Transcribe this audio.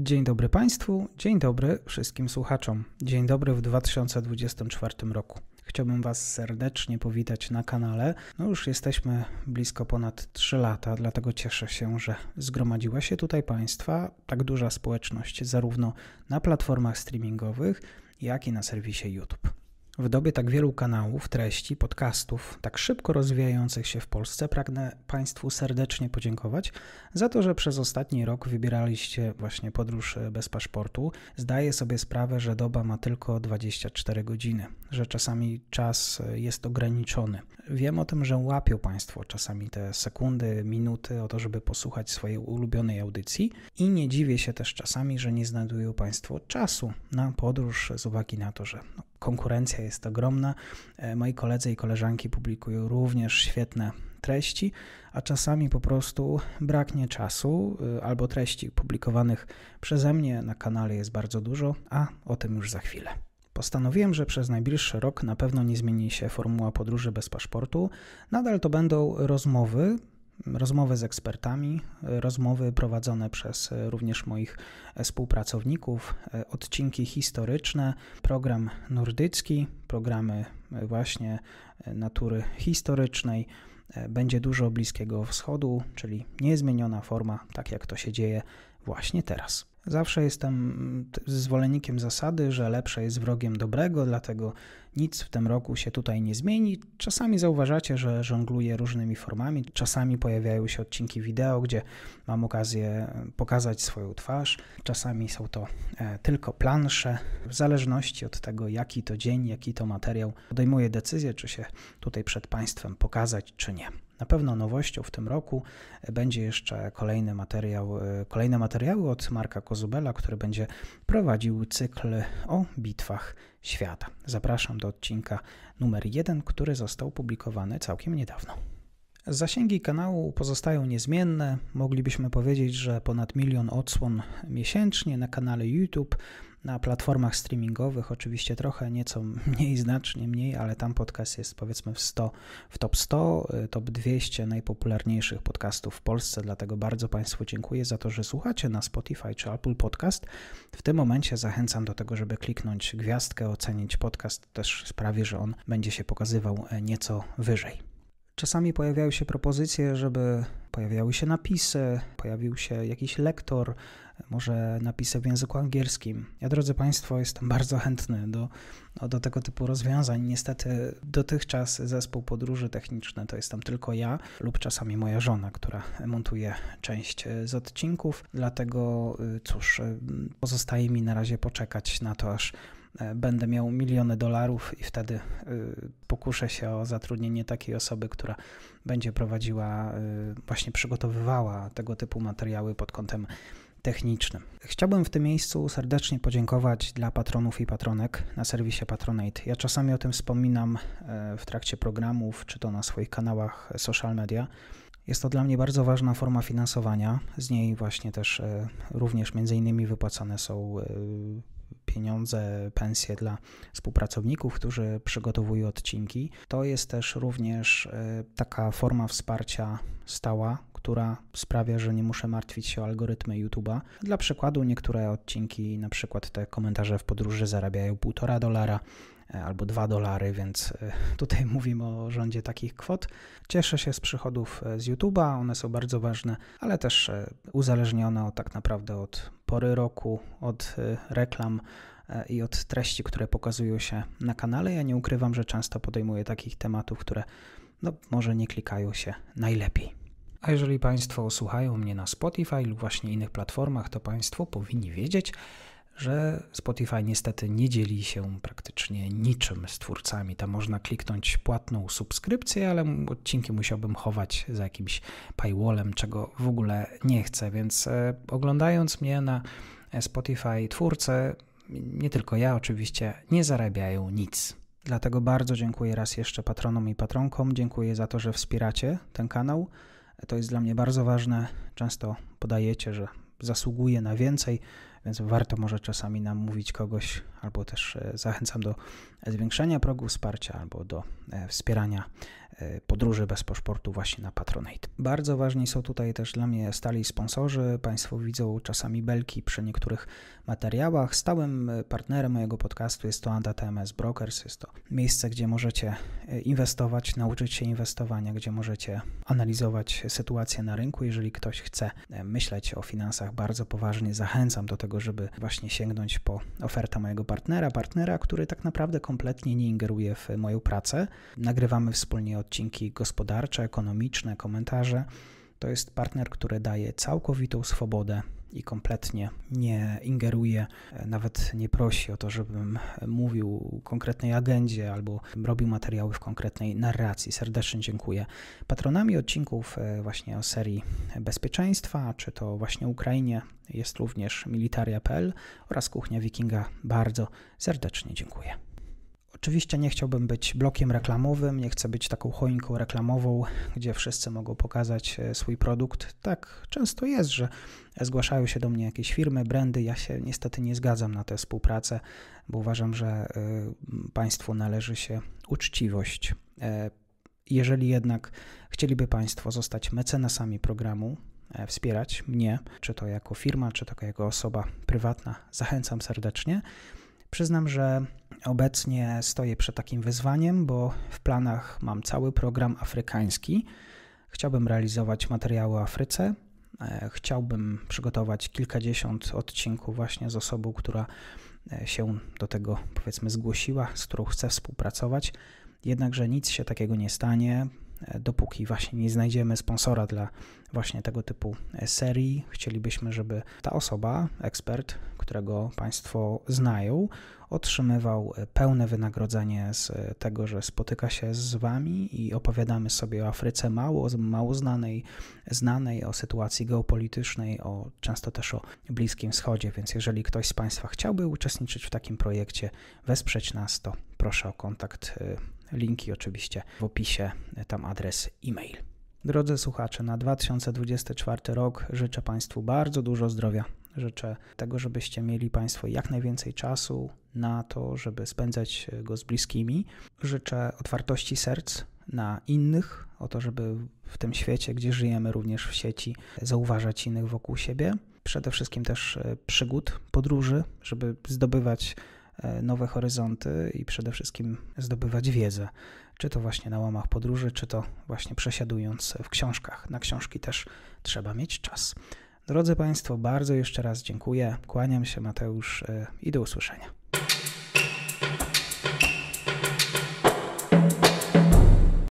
Dzień dobry Państwu, dzień dobry wszystkim słuchaczom. Dzień dobry w 2024 roku. Chciałbym Was serdecznie powitać na kanale. No już jesteśmy blisko ponad 3 lata, dlatego cieszę się, że zgromadziła się tutaj Państwa tak duża społeczność, zarówno na platformach streamingowych, jak i na serwisie YouTube. W dobie tak wielu kanałów, treści, podcastów, tak szybko rozwijających się w Polsce, pragnę Państwu serdecznie podziękować za to, że przez ostatni rok wybieraliście właśnie podróż e, bez paszportu. Zdaję sobie sprawę, że doba ma tylko 24 godziny, że czasami czas e, jest ograniczony. Wiem o tym, że łapią Państwo czasami te sekundy, minuty o to, żeby posłuchać swojej ulubionej audycji i nie dziwię się też czasami, że nie znajdują Państwo czasu na podróż z uwagi na to, że no, konkurencja jest ogromna. E, moi koledzy i koleżanki publikują również świetne treści, a czasami po prostu braknie czasu e, albo treści publikowanych przeze mnie na kanale jest bardzo dużo, a o tym już za chwilę. Postanowiłem, że przez najbliższy rok na pewno nie zmieni się formuła podróży bez paszportu. Nadal to będą rozmowy rozmowy z ekspertami, rozmowy prowadzone przez e, również moich e, współpracowników, e, odcinki historyczne, program nordycki, programy właśnie natury historycznej. Będzie dużo Bliskiego Wschodu, czyli niezmieniona forma, tak jak to się dzieje właśnie teraz. Zawsze jestem mm, zwolennikiem zasady, że lepsze jest wrogiem dobrego, dlatego nic w tym roku się tutaj nie zmieni. Czasami zauważacie, że żongluję różnymi formami, czasami pojawiają się odcinki wideo, gdzie mam okazję mm, pokazać swoją twarz, czasami są to e, tylko plansze. W zależności od tego, jaki to dzień, jaki to materiał, podejmuję decyzję, czy się tutaj przed Państwem pokazać, czy nie. Na pewno nowością w tym roku będzie jeszcze kolejny materiał, e, kolejne materiały od Marka Kozubela, który będzie prowadził cykl o bitwach świata. Zapraszam do odcinka numer 1, który został publikowany całkiem niedawno. Zasięgi kanału pozostają niezmienne. Moglibyśmy powiedzieć, że ponad milion odsłon miesięcznie na kanale YouTube na platformach streamingowych, oczywiście trochę nieco mniej, znacznie mniej, ale tam podcast jest powiedzmy w, 100, w top 100, y, top 200 najpopularniejszych podcastów w Polsce, dlatego bardzo Państwu dziękuję za to, że słuchacie na Spotify czy Apple Podcast. W tym momencie zachęcam do tego, żeby kliknąć gwiazdkę, ocenić podcast, też sprawi, że on będzie się pokazywał e, nieco wyżej. Czasami pojawiają się propozycje, żeby pojawiały się napisy, pojawił się jakiś lektor, może napisy w języku angielskim. Ja, drodzy Państwo, jestem bardzo chętny do, no, do tego typu rozwiązań. Niestety dotychczas zespół podróży techniczne to jestem tylko ja lub czasami moja żona, która montuje część e, z odcinków. Dlatego e, cóż, e, pozostaje mi na razie poczekać na to, aż E, będę miał miliony dolarów i wtedy e, pokuszę się o zatrudnienie takiej osoby, która będzie prowadziła, e, właśnie przygotowywała tego typu materiały pod kątem technicznym. Chciałbym w tym miejscu serdecznie podziękować dla patronów i patronek na serwisie Patronate. Ja czasami o tym wspominam w trakcie programów, czy to na swoich kanałach social media. Jest to dla mnie bardzo ważna forma finansowania. Z niej właśnie też również między innymi wypłacane są pieniądze, pensje dla współpracowników, którzy przygotowują odcinki. To jest też również e, taka forma wsparcia stała, która sprawia, że nie muszę martwić się o algorytmy YouTube'a. Dla przykładu, niektóre odcinki, na przykład te komentarze w podróży, zarabiają 1,5 dolara, E, albo 2 dolary, więc e, tutaj mówimy o rządzie takich kwot. Cieszę się z przychodów e, z YouTube'a, one są bardzo ważne, ale też uzależnione tak naprawdę od pory roku, od reklam i od treści, które pokazują się na kanale. Ja nie ukrywam, że często podejmuję takich tematów, które no, może nie klikają się najlepiej. A jeżeli Państwo słuchają mnie na Spotify lub właśnie innych platformach, to Państwo powinni wiedzieć, że Spotify niestety nie dzieli się praktycznie niczym z twórcami. Tam można kliknąć płatną subskrypcję, ale odcinki musiałbym chować za jakimś paywallem, czego w ogóle nie chcę, więc e, oglądając mnie na Spotify twórcy, nie tylko ja oczywiście, nie zarabiają nic. Dlatego bardzo dziękuję raz jeszcze patronom i patronkom. Dziękuję za to, że wspieracie ten kanał. To jest dla mnie bardzo ważne. Często podajecie, że zasługuje na więcej, więc warto może czasami namówić kogoś, albo też e, zachęcam do e, zwiększenia progu wsparcia, albo do e, wspierania E, podróży bez paszportu właśnie na Patronate. Bardzo ważni są tutaj też dla mnie stali sponsorzy. Państwo widzą czasami belki przy niektórych materiałach. Stałym e, partnerem mojego podcastu jest to Anda TMS Brokers. Jest to miejsce, gdzie możecie e, inwestować, nauczyć się inwestowania, gdzie możecie analizować sytuację na rynku. Jeżeli ktoś chce myśleć o finansach bardzo poważnie, zachęcam do tego, żeby właśnie sięgnąć po ofertę mojego partnera, partnera, który tak naprawdę kompletnie nie ingeruje w moją pracę. Nagrywamy wspólnie od odcinki gospodarcze, ekonomiczne, komentarze. To jest partner, który daje całkowitą swobodę i kompletnie nie ingeruje, nawet nie prosi o to, żebym mówił o konkretnej agendzie albo robił materiały w konkretnej narracji. Serdecznie dziękuję. Patronami odcinków e, właśnie o serii bezpieczeństwa, czy to właśnie Ukrainie, jest również militaria.pl oraz Kuchnia Wikinga. Bardzo serdecznie dziękuję. Oczywiście nie chciałbym być blokiem reklamowym, nie chcę być taką choinką reklamową, gdzie wszyscy mogą pokazać e, swój produkt. Tak często jest, że zgłaszają się do mnie jakieś firmy, brandy. Ja się niestety nie zgadzam na tę współpracę, bo uważam, że e, państwu należy się uczciwość. E, jeżeli jednak chcieliby Państwo zostać mecenasami programu, wspierać mnie, czy to jako firma, czy to jako osoba prywatna, zachęcam serdecznie. Przyznam, że Obecnie stoję przed takim wyzwaniem, bo w planach mam cały program afrykański. Chciałbym realizować materiały o Afryce. E, chciałbym przygotować kilkadziesiąt odcinków właśnie z osobą, która e, się do tego powiedzmy zgłosiła, z którą chcę współpracować. Jednakże nic się takiego nie stanie. E, dopóki właśnie nie znajdziemy sponsora dla właśnie tego typu e, serii, chcielibyśmy, żeby ta osoba, ekspert, którego Państwo znają, otrzymywał e, pełne wynagrodzenie z tego, że spotyka się z Wami i opowiadamy sobie o Afryce mało, mało znanej, znanej, o sytuacji geopolitycznej, o, często też o Bliskim Wschodzie. Więc jeżeli ktoś z Państwa chciałby uczestniczyć w takim projekcie, wesprzeć nas, to proszę o kontakt Linki oczywiście w opisie, e, tam adres e-mail. Drodzy słuchacze, na 2024 rok życzę Państwu bardzo dużo zdrowia. Życzę tego, żebyście mieli Państwo jak najwięcej czasu na to, żeby spędzać e, go z bliskimi. Życzę otwartości serc na innych, o to, żeby w tym świecie, gdzie żyjemy, również w sieci, zauważać innych wokół siebie. Przede wszystkim też e, przygód, podróży, żeby zdobywać E, nowe horyzonty i przede wszystkim zdobywać wiedzę, czy to właśnie na łamach podróży, czy to właśnie przesiadując w książkach. Na książki też trzeba mieć czas. Drodzy Państwo, bardzo jeszcze raz dziękuję. Kłaniam się, Mateusz, e, i do usłyszenia.